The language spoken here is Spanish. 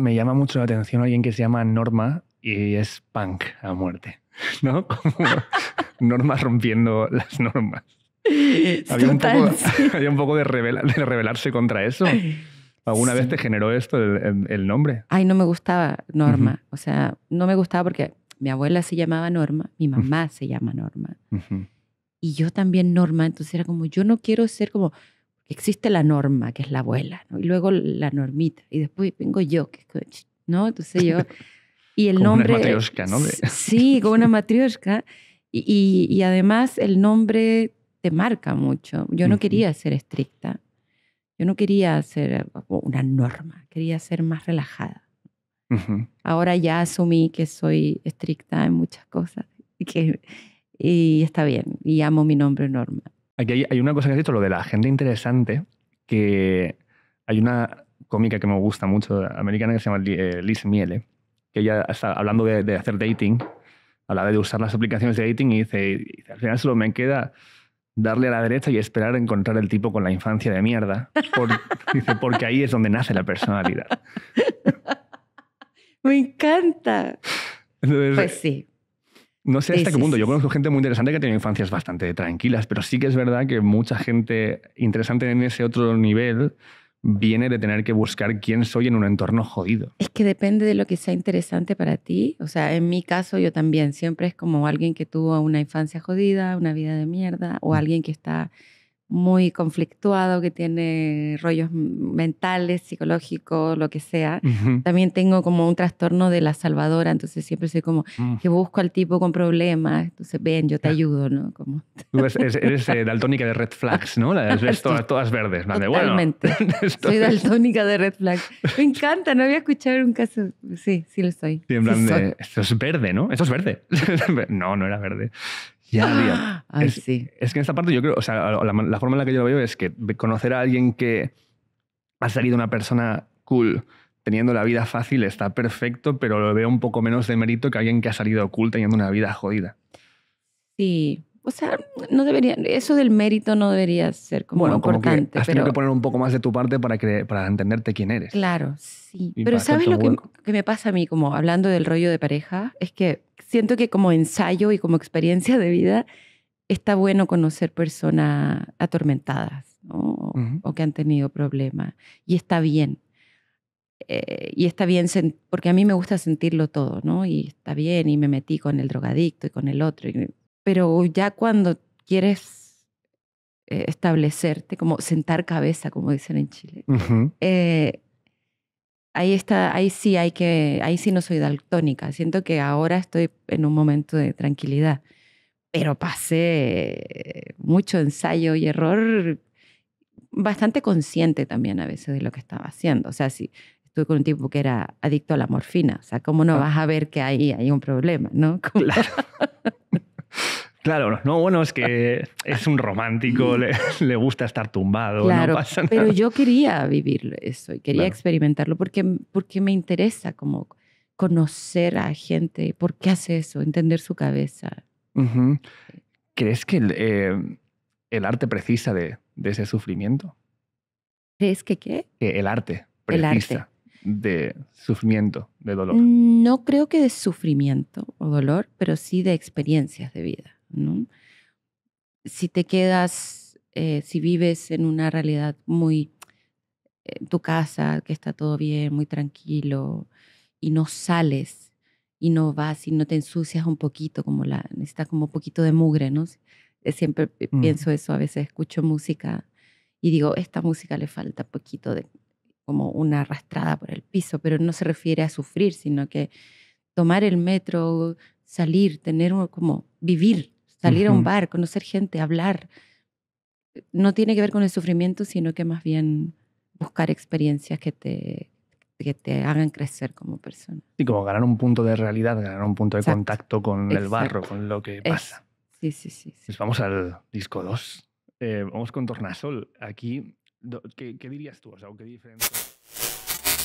me llama mucho la atención alguien que se llama Norma y es punk a muerte, ¿no? Como Norma rompiendo las normas. Había un, poco, de, rebelarse contra eso. ¿Alguna vez te generó esto el, nombre? Ay, no me gustaba Norma. O sea, no me gustaba porque mi abuela se llamaba Norma, mi mamá se llama Norma. Y yo también Norma. Entonces era como, yo no quiero ser como, existe la norma, que es la abuela, y luego la normita, y después vengo yo, que ¿no? Entonces yo... Y el como nombre... Una matrioshka, ¿no? Sí, como una matrioshka. Y, y, además el nombre te marca mucho. Yo no quería ser estricta. Yo no quería ser una norma. Quería ser más relajada. Ahora ya asumí que soy estricta en muchas cosas. Y, que, y está bien. Y amo mi nombre Norma. Aquí hay, una cosa que has dicho, lo de la gente interesante, que hay una cómica que me gusta mucho, americana, que se llama eh, Liz Miele, que ella está hablando de, hacer dating, a la vez de usar las aplicaciones de dating y dice, al final solo me queda darle a la derecha y esperar encontrar el tipo con la infancia de mierda, dice, porque ahí es donde nace la personalidad. Me encanta. pues sí. No sé hasta qué punto. Yo conozco gente muy interesante que ha tenido infancias bastante tranquilas, pero sí que es verdad que mucha gente interesante en ese otro nivel viene de tener que buscar quién soy en un entorno jodido. Es que depende de lo que sea interesante para ti. O sea, en mi caso yo también siempre es como alguien que tuvo una infancia jodida, una vida de mierda, o mm. alguien que está muy conflictuado, que tiene rollos mentales, psicológicos, lo que sea. También tengo como un trastorno de la salvadora, entonces siempre soy como mm. que busco al tipo con problemas, entonces ven, yo te ayudo, ¿no? Como... Tú eres, eh, daltónica de red flags, ¿no? Las ves todas, verdes. ¿vale? Totalmente. bueno, Soy daltónica de red flags. Me encanta, no había escuchado un caso. Sí, sí lo soy. Sí, en plan de, es verde, ¿no? Eso es verde. no, no era verde. Ya había. es, sí. es, que en esta parte yo creo, o sea, la, forma en la que yo lo veo es que conocer a alguien que ha salido una persona cool teniendo la vida fácil está perfecto, pero lo veo un poco menos de mérito que alguien que ha salido cool teniendo una vida jodida. Sí. O sea, no debería, eso del mérito no debería ser como bueno, importante. Como que has tenido que poner un poco más de tu parte para, que, para entenderte quién eres. Claro, sí. pero ¿sabes lo que, que me pasa a mí, como hablando del rollo de pareja? Es que siento que como ensayo y como experiencia de vida está bueno conocer personas atormentadas ¿no? o que han tenido problemas y está bien. Eh, y está bien, porque a mí me gusta sentirlo todo, ¿no? Y está bien, y me metí con el drogadicto y con el otro. Y, pero ya cuando quieres eh, establecerte, como sentar cabeza, como dicen en Chile, ahí está, ahí sí hay que, ahí sí no soy daltónica. Siento que ahora estoy en un momento de tranquilidad, pero pasé eh, mucho ensayo y error, bastante consciente también a veces de lo que estaba haciendo. O sea, si estuve con un tipo que era adicto a la morfina, o sea, ¿cómo no vas a ver que ahí hay un problema, no? Claro. Claro, no, bueno, es que es un romántico, le, gusta estar tumbado, claro, no pasa nada. Pero yo quería vivir eso y quería experimentarlo porque, porque me interesa como conocer a gente, por qué hace eso, entender su cabeza. ¿Crees que eh, el, arte precisa de, ese sufrimiento? ¿Crees que qué? el arte precisa. de sufrimiento, de dolor. No creo que de sufrimiento o dolor, pero sí de experiencias de vida. ¿no? Si te quedas, eh, si vives en una realidad muy eh, en tu casa, que está todo bien, muy tranquilo, y no sales, y no vas, y no te ensucias un poquito, como la, necesitas como un poquito de mugre, ¿no? Eh, siempre mm. pienso eso, a veces escucho música y digo, esta música le falta poquito de, como una arrastrada por el piso, pero no se refiere a sufrir, sino que tomar el metro, salir, tener como vivir, salir a un bar, conocer gente, hablar. No tiene que ver con el sufrimiento, sino que más bien buscar experiencias que te, que te hagan crecer como persona. Sí, como ganar un punto de realidad, ganar un punto de contacto con el barro, con lo que pasa. sí, sí, sí, sí, pues vamos al disco 2. Eh, vamos con Tornasol. Aquí, ¿qué, ¿qué, dirías tú? O sea, ¿qué diferencia?